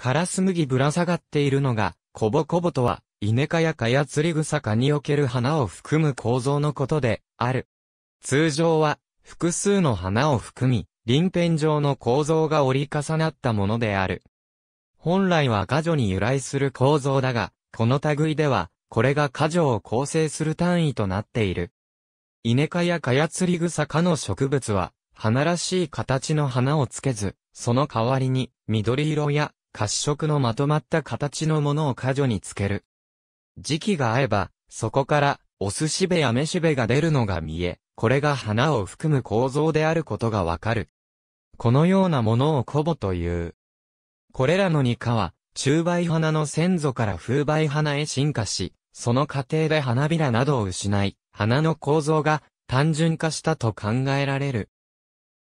カラス麦ぶら下がっているのが、コボコボとは、イネ科やカヤツリグサ科における花を含む構造のことで、ある。通常は、複数の花を含み、臨片状の構造が折り重なったものである。本来は果樹に由来する構造だが、この類では、これが果樹を構成する単位となっている。イネ科やカヤツリグサ科の植物は、花らしい形の花をつけず、その代わりに、緑色や褐色のまとまった形のものを果樹につける。時期が合えば、そこから、オスしべやメしべが出るのが見え、これが花を含む構造であることがわかる。このようなものをコボという。これらの二科は、中梅花の先祖から風梅花へ進化し、その過程で花びらなどを失い、花の構造が単純化したと考えられる。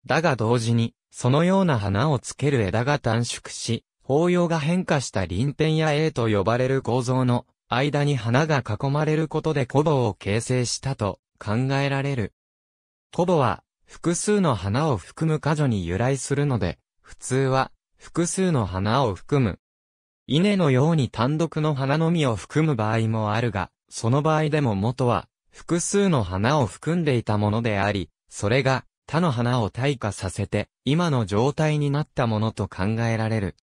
だが同時に、そのような花をつける枝が短縮し、法要が変化した輪辺や A と呼ばれる構造の間に花が囲まれることで古母を形成したと考えられる。古母は複数の花を含む箇所に由来するので、普通は複数の花を含む。稲のように単独の花のみを含む場合もあるが、その場合でも元は複数の花を含んでいたものであり、それが他の花を退化させて今の状態になったものと考えられる。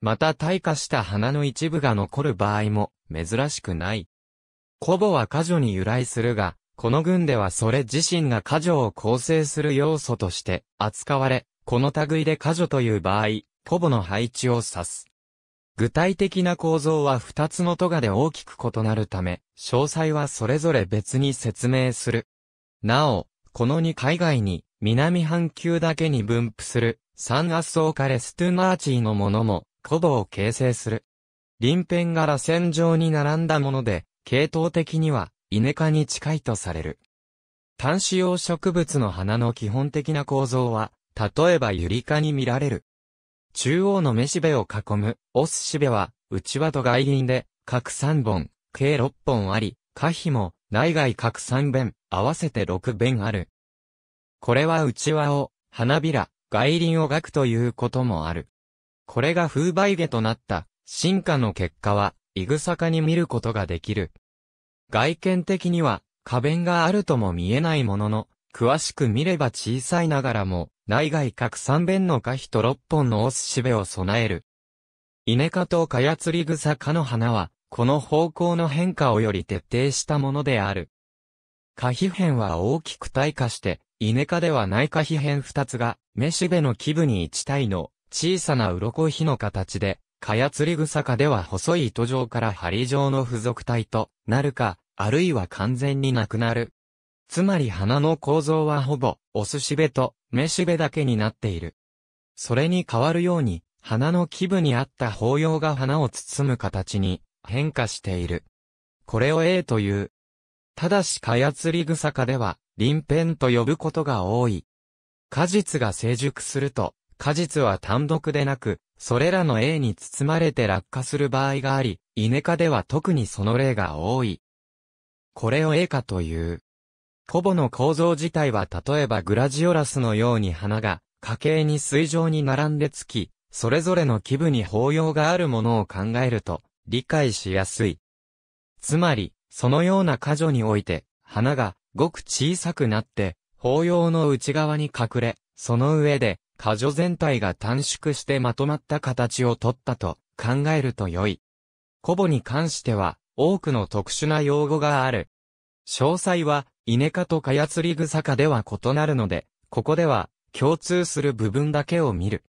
また退化した花の一部が残る場合も珍しくない。コボは果女に由来するが、この群ではそれ自身が果女を構成する要素として扱われ、この類で果女という場合、コボの配置を指す。具体的な構造は二つのトガで大きく異なるため、詳細はそれぞれ別に説明する。なお、この2海外に、南半球だけに分布する、サンアスオカレストゥナーチーのものも、古道を形成する。鱗片が螺旋状に並んだもので、系統的には、イネ科に近いとされる。単子葉植物の花の基本的な構造は、例えばユリ科に見られる。中央の雌しべを囲む、オスしべは、内輪と外輪で、各3本、計6本あり、花皮も、内外各3弁、合わせて6弁ある。これは内輪を、花びら、外輪を描くということもある。これが風媒下となった進化の結果は、イグサ科に見ることができる。外見的には、花弁があるとも見えないものの、詳しく見れば小さいながらも、内外各三弁の花皮と六本のオスしべを備える。イネ科とカヤツリグサ科の花は、この方向の変化をより徹底したものである。花皮片は大きく退化して、イネ科ではない花皮片二つが、メシベの基部に一体の小さな鱗火の形で、かやつり草かでは細い糸状から針状の付属体となるか、あるいは完全になくなる。つまり花の構造はほぼ、オスしべとメしべだけになっている。それに変わるように、花の基部にあった包葉が花を包む形に変化している。これを A という。ただし、かやつり草かでは、ペ片と呼ぶことが多い。果実が成熟すると、果実は単独でなく、それらの栄に包まれて落下する場合があり、イネ科では特にその例が多い。これを栄化という。コボの構造自体は例えばグラジオラスのように花が、家系に水上に並んでつき、それぞれの基部に包容があるものを考えると、理解しやすい。つまり、そのような箇所において、花が、ごく小さくなって、包容の内側に隠れ、その上で、過剰全体が短縮してまとまった形をとったと考えると良い。コボに関しては、多くの特殊な用語がある。詳細は、イネ科とカヤツリグサ科では異なるので、ここでは、共通する部分だけを見る。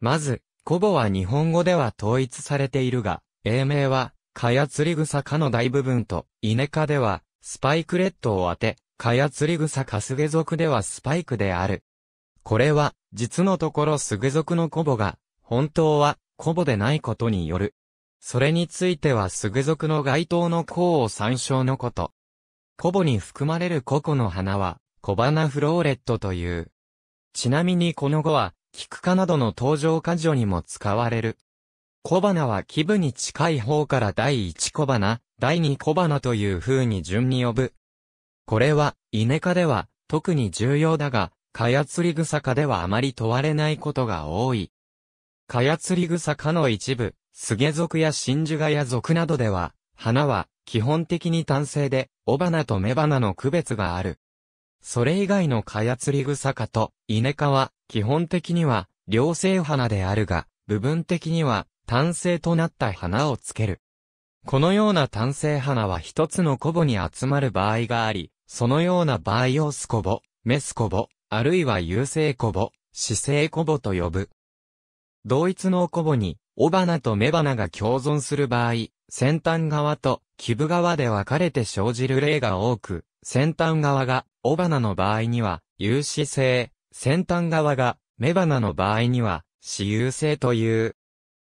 まず、コボは日本語では統一されているが、英名は、カヤツリグサ科の大部分と、イネ科では、スパイクレットを当て、カヤツリグサカスゲ族ではスパイクである。これは、実のところすぐ族の古母が、本当は、古母でないことによる。それについてはすぐ族の該当の項を参照のこと。古母に含まれる個々の花は、小花フローレットという。ちなみにこの語は、菊花などの登場箇所にも使われる。小花はキブに近い方から第コ小花、第コ小花という風に順に呼ぶ。これは、稲科では、特に重要だが、カヤツリグサ科ではあまり問われないことが多い。カヤツリグサ科の一部、スゲ族や真珠ガヤ族などでは、花は基本的に単性で、雄花と雌花の区別がある。それ以外のカヤツリグサ科とイネ科は、基本的には両性花であるが、部分的には単性となった花をつける。このような単性花は一つのコボに集まる場合があり、そのような場合をスコボ、メスコボ、あるいは優勢コボ、死勢コボと呼ぶ。同一のコボに、尾花と雌花が共存する場合、先端側と基部側で分かれて生じる例が多く、先端側が尾花の場合には、有死性、先端側が雌花の場合には、死有性という。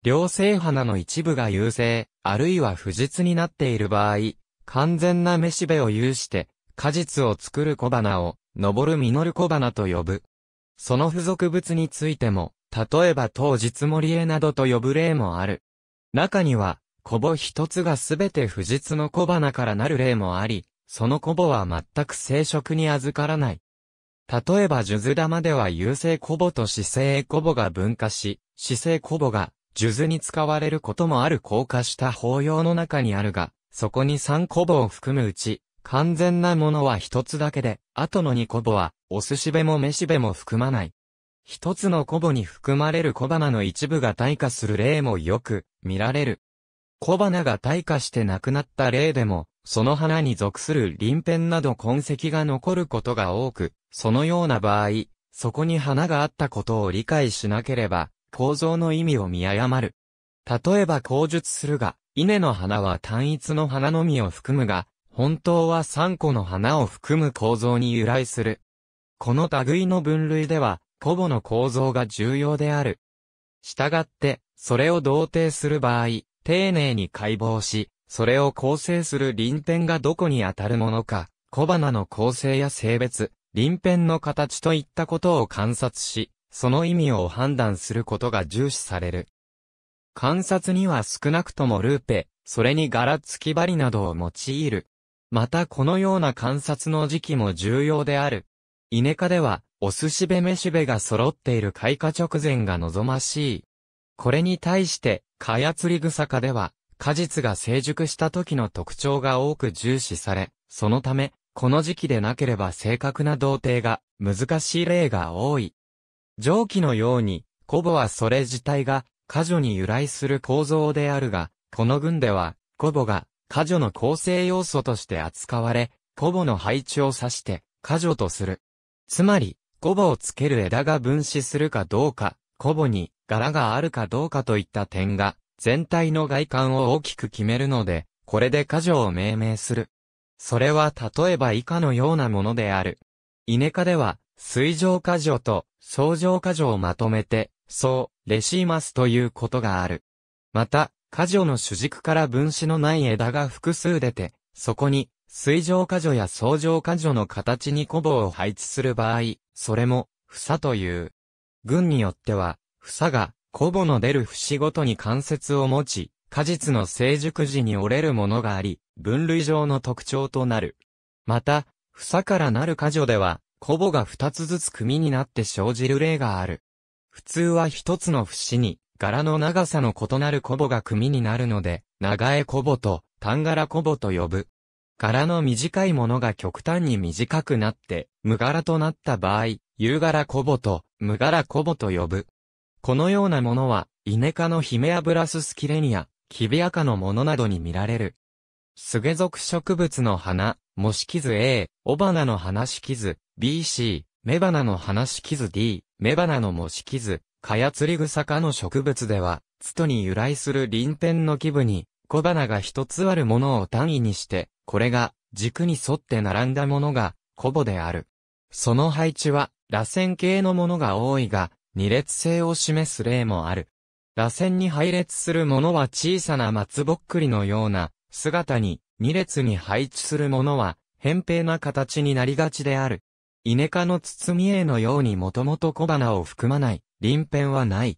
両性花の一部が有性、あるいは不実になっている場合、完全な雌しべを有して、果実を作る小花を、登る実小花と呼ぶ。その付属物についても、例えば当実森絵などと呼ぶ例もある。中には、コボ一つがすべて不実の小花からなる例もあり、そのコボは全く生殖に預からない。例えば数珠玉では優勢コボと姿勢コボが分化し、姿勢コボが数珠に使われることもある硬化した法要の中にあるが、そこに3コボを含むうち、完全なものは一つだけで、後の二コボは、お寿司べも飯べも含まない。一つのコボに含まれる小花の一部が退化する例もよく見られる。小花が退化して亡くなった例でも、その花に属する鱗片など痕跡が残ることが多く、そのような場合、そこに花があったことを理解しなければ、構造の意味を見誤る。例えば口述するが、稲の花は単一の花のみを含むが、本当は3個の花を含む構造に由来する。この類の分類では、個ボの構造が重要である。したがって、それを同定する場合、丁寧に解剖し、それを構成する輪辺がどこに当たるものか、小花の構成や性別、輪辺の形といったことを観察し、その意味を判断することが重視される。観察には少なくともルーペ、それに柄付き針などを用いる。またこのような観察の時期も重要である。イネ科では、オスしべメしべが揃っている開花直前が望ましい。これに対して、カヤツリグサ科では、果実が成熟した時の特徴が多く重視され、そのため、この時期でなければ正確な童定が難しい例が多い。上記のように、コボはそれ自体が、果樹に由来する構造であるが、この群では、コボが過剰の構成要素として扱われ、コボの配置を指して、過剰とする。つまり、コボをつける枝が分子するかどうか、コボに柄があるかどうかといった点が、全体の外観を大きく決めるので、これで過剰を命名する。それは例えば以下のようなものである。イネ科では、水上過剰と相上過剰をまとめて、そう、レシーマスということがある。また、果樹の主軸から分子のない枝が複数出て、そこに、水上果樹や相乗果樹の形に古ボを配置する場合、それも、房という。群によっては、房が、古ボの出る節ごとに関節を持ち、果実の成熟時に折れるものがあり、分類上の特徴となる。また、房からなる果樹では、古ボが二つずつ組になって生じる例がある。普通は一つの節に、柄の長さの異なるコボが組になるので、長江コボと、単柄コボと呼ぶ。柄の短いものが極端に短くなって、無柄となった場合、夕柄コボと、無柄コボと呼ぶ。このようなものは、イネ科のヒメアブラススキレニア、キビア科のものなどに見られる。スゲ属植物の花、モシキズ A、オバナの花式キズ、BC、メバナの花式キズ D、メバナの模式キズ、カヤツリグサ科の植物では、ツトに由来する鱗天の基部に、小花が一つあるものを単位にして、これが軸に沿って並んだものが小母である。その配置は、螺旋形のものが多いが、二列性を示す例もある。螺旋に配列するものは小さな松ぼっくりのような姿に、二列に配置するものは、扁平な形になりがちである。イネ科の包み絵のようにもともと小花を含まない、鱗片はない。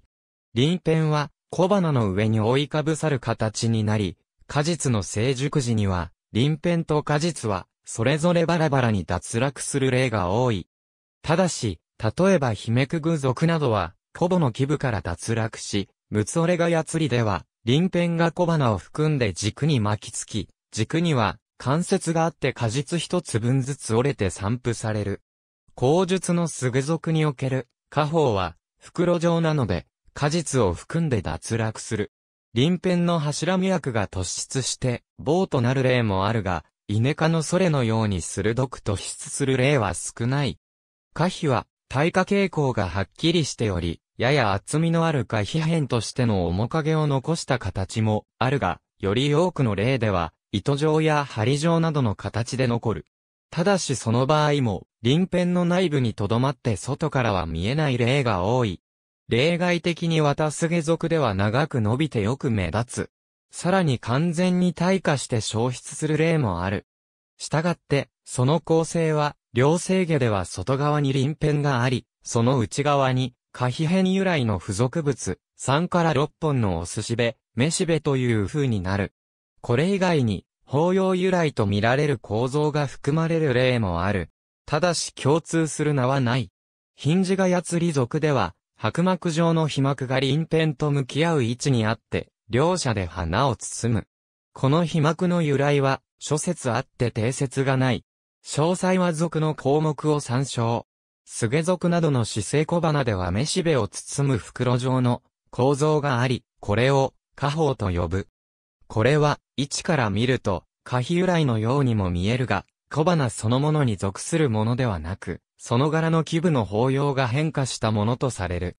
鱗片は小花の上に覆いかぶさる形になり、果実の成熟時には、鱗片と果実は、それぞれバラバラに脱落する例が多い。ただし、例えばヒメクグ属などは、コボの基部から脱落し、ムツオレガヤツリでは、鱗片が小花を含んで軸に巻きつき、軸には、関節があって果実一つ分ずつ折れて散布される。口述のすぐ属における、花法は、袋状なので、果実を含んで脱落する。臨片の柱脈が突出して、棒となる例もあるが、イネ科のソレのように鋭く突出する例は少ない。可皮は、耐火傾向がはっきりしており、やや厚みのある可皮片としての面影を残した形もあるが、より多くの例では、糸状や針状などの形で残る。ただしその場合も、鱗片の内部に留まって外からは見えない例が多い。例外的に綿すげ属では長く伸びてよく目立つ。さらに完全に退化して消失する例もある。したがって、その構成は、両生下では外側に鱗片があり、その内側に、可比辺由来の付属物、3から6本のおすしべ、めしべという風になる。これ以外に、法要由来と見られる構造が含まれる例もある。ただし共通する名はない。ヒンジガヤツリ族では、白膜状の皮膜が輪辺と向き合う位置にあって、両者で花を包む。この皮膜の由来は、諸説あって定説がない。詳細は族の項目を参照。スゲ族などの姿勢小花ではめしべを包む袋状の構造があり、これを、花宝と呼ぶ。これは、位置から見ると、可否由来のようにも見えるが、小花そのものに属するものではなく、その柄の基部の法要が変化したものとされる。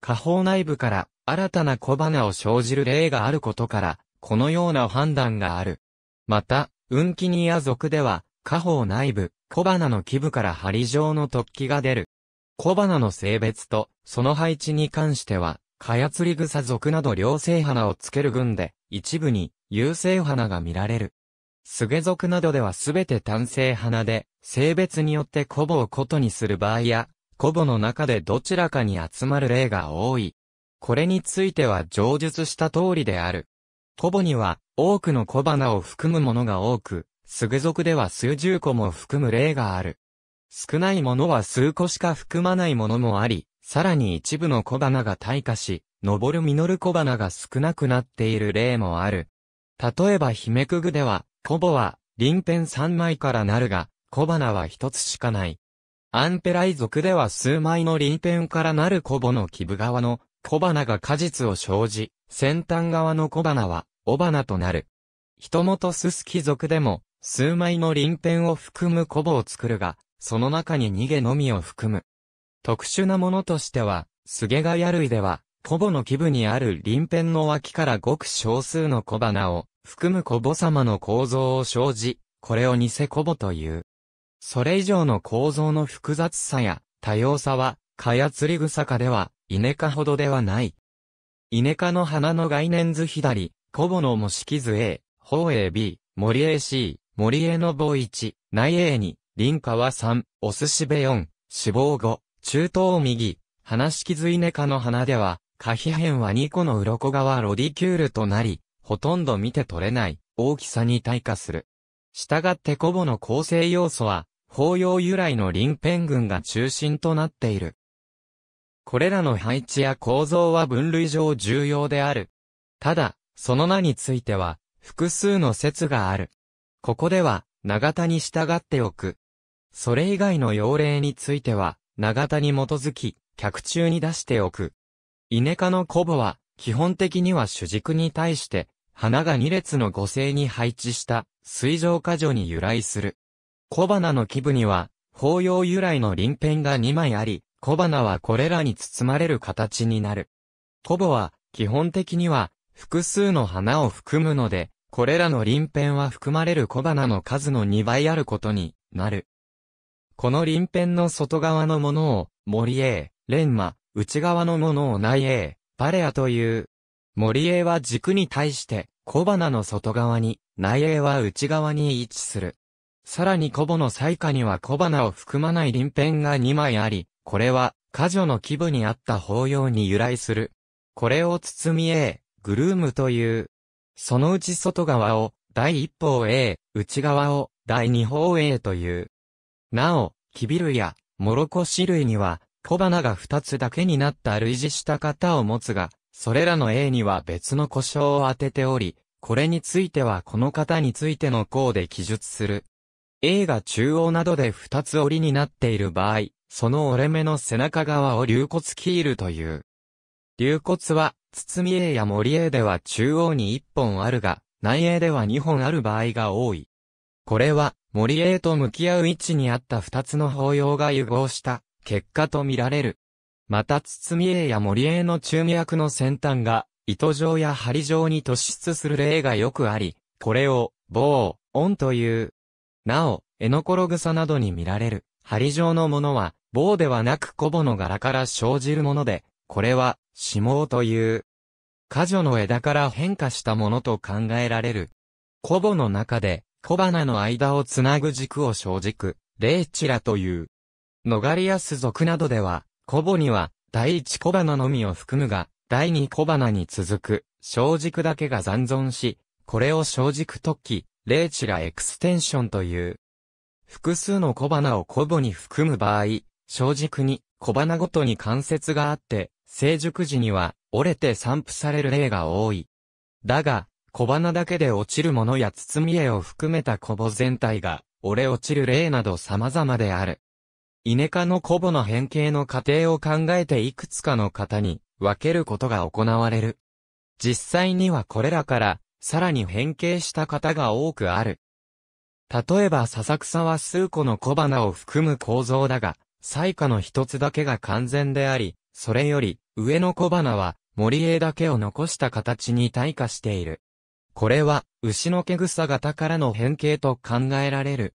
下方内部から新たな小花を生じる例があることから、このような判断がある。また、運気にや属では、下方内部、小花の基部から針状の突起が出る。小花の性別と、その配置に関しては、カヤツリグサ属など両生花をつける群で、一部に、有性花が見られる。スゲ属などではすべて単性花で、性別によってコボをことにする場合や、コボの中でどちらかに集まる例が多い。これについては上述した通りである。コボには、多くの小花を含むものが多く、スゲ属では数十個も含む例がある。少ないものは数個しか含まないものもあり、さらに一部の小花が退化し、登る実る小花が少なくなっている例もある。例えばヒメクグでは、コボは、輪辺三枚からなるが、小花は一つしかない。アンペライ族では数枚の輪辺からなるコボの基部側の小花が果実を生じ、先端側の小花は、尾花となる。人元ススキ族でも、数枚の輪辺を含むコボを作るが、その中に逃げのみを含む。特殊なものとしては、菅ヶ谷類では、コボの基部にある臨辺の脇からごく少数の小花を含むコボ様の構造を生じ、これを偽コボという。それ以上の構造の複雑さや多様さは、カヤツリグサでは、イネ科ほどではない。イネ科の花の概念図左、コボの模式図 A、方 A B、森 A C、森 A の棒1、内 A に、輪花は3、お寿司部4、脂肪5、中東右、花式髄ネ科の花では、下皮片は2個の鱗側ロディキュールとなり、ほとんど見て取れない大きさに退化する。したがってコボの構成要素は、法要由来の臨辺群が中心となっている。これらの配置や構造は分類上重要である。ただ、その名については、複数の説がある。ここでは、長田に従っておく。それ以外の要例については、長田に基づき、客中に出しておく。イネ科のコボは、基本的には主軸に対して、花が2列の五星に配置した、水上花序に由来する。小花の基部には、法要由来の輪辺が2枚あり、小花はこれらに包まれる形になる。コボは、基本的には、複数の花を含むので、これらの輪辺は含まれる小花の数の2倍あることになる。この臨辺の外側のものを、森へ、レンマ、内側のものを内へ、バレアという。森へは軸に対して、小花の外側に、内へは内側に位置する。さらに小母の最下には小花を含まない鱗片が2枚あり、これは、家女の基部にあった法要に由来する。これを包み A、グルームという。そのうち外側を、第一方 A、内側を、第二方 A という。なお、キビ類や、モロコシ類には、小花が二つだけになった類似した型を持つが、それらの A には別の故障を当てており、これについてはこの型についての項で記述する。A が中央などで二つ折りになっている場合、その折れ目の背中側を流骨キールという。流骨は、包み A や森 A では中央に一本あるが、内 A では二本ある場合が多い。これは、森へと向き合う位置にあった二つの法要が融合した結果と見られる。また堤栄や森への中脈の先端が糸状や針状に突出する例がよくあり、これを棒、音という。なお、絵のログ草などに見られる針状のものは棒ではなくコボの柄から生じるもので、これは指紋という。果樹の枝から変化したものと考えられる。コボの中で、小花の間をつなぐ軸を小軸、レーチラという。ノガリアス族などでは、コボには、第一小花のみを含むが、第二小花に続く、小軸だけが残存し、これを小軸突起、レーチラエクステンションという。複数の小花をコボに含む場合、小軸に小花ごとに関節があって、成熟時には折れて散布される例が多い。だが、小花だけで落ちるものや包み絵を含めた小母全体が、折れ落ちる例など様々である。イネ科の小ボの変形の過程を考えていくつかの型に分けることが行われる。実際にはこれらから、さらに変形した型が多くある。例えば笹草は数個の小花を含む構造だが、彩花の一つだけが完全であり、それより上の小花は森絵だけを残した形に退化している。これは、牛の毛草型からの変形と考えられる。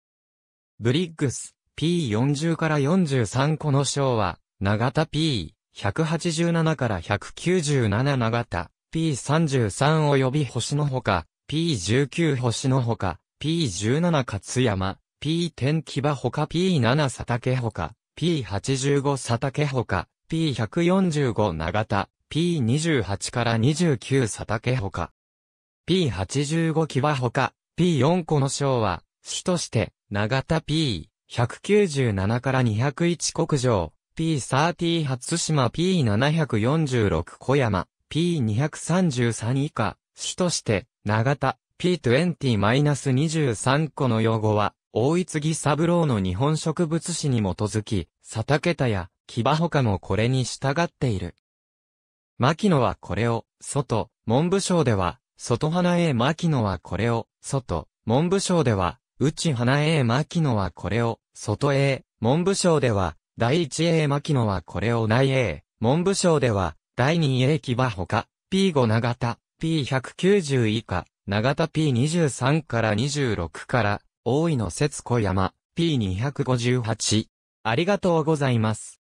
ブリッグス、P40 から43個の章は、長田 P、187から197長田、P33 及び星のほか、P19 星のほか、P17 勝山、P10 木場ほか P7 佐竹ほか、P85 佐竹ほか、P145 長田、P28 から29佐竹ほか。P85 機は他、P4 個の章は、主として、長田 P197 から201国上、P30 初島 P746 小山、P233 以下、主として、長田 P20-23 個の用語は、大井継三郎の日本植物史に基づき、佐竹田や木場他もこれに従っている。牧野はこれを、外、文部省では、外花 A 牧野はこれを、外、文部省では、内花 A 牧野はこれを、外 A、文部省では、第一 A 牧野はこれを内 A、文部省では、第二 A 木場他、P5 長田、P190 以下、長田 P23 から26から、大井の節子山、P258。ありがとうございます。